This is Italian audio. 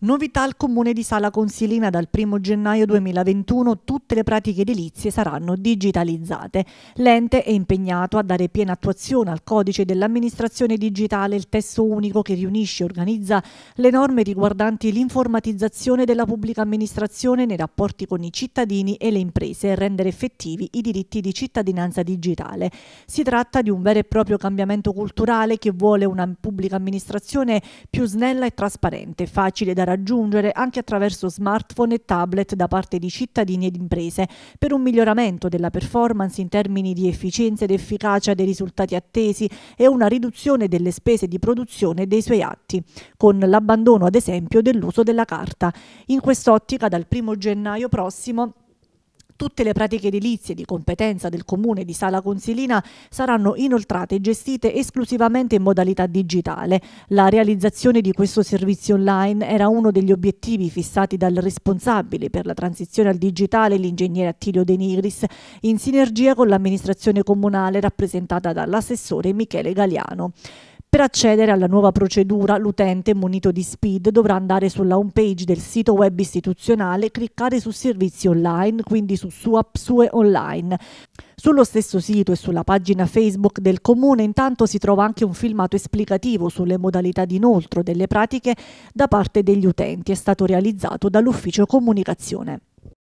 Novità al comune di Sala Consilina dal 1 gennaio 2021 tutte le pratiche edilizie saranno digitalizzate. L'ente è impegnato a dare piena attuazione al codice dell'amministrazione digitale, il testo unico che riunisce e organizza le norme riguardanti l'informatizzazione della pubblica amministrazione nei rapporti con i cittadini e le imprese e rendere effettivi i diritti di cittadinanza digitale. Si tratta di un vero e proprio cambiamento culturale che vuole una pubblica amministrazione più snella e trasparente, facile da raggiungere anche attraverso smartphone e tablet da parte di cittadini ed imprese per un miglioramento della performance in termini di efficienza ed efficacia dei risultati attesi e una riduzione delle spese di produzione dei suoi atti, con l'abbandono ad esempio dell'uso della carta. In quest'ottica dal 1 gennaio prossimo Tutte le pratiche edilizie di competenza del comune di Sala Consilina saranno inoltrate e gestite esclusivamente in modalità digitale. La realizzazione di questo servizio online era uno degli obiettivi fissati dal responsabile per la transizione al digitale, l'ingegnere Attilio De Nigris, in sinergia con l'amministrazione comunale rappresentata dall'assessore Michele Galiano. Per accedere alla nuova procedura, l'utente munito di SPID dovrà andare sulla home page del sito web istituzionale, cliccare su servizi online, quindi su SUAP SUE online. Sullo stesso sito e sulla pagina Facebook del comune intanto si trova anche un filmato esplicativo sulle modalità di inoltro delle pratiche da parte degli utenti, è stato realizzato dall'ufficio comunicazione.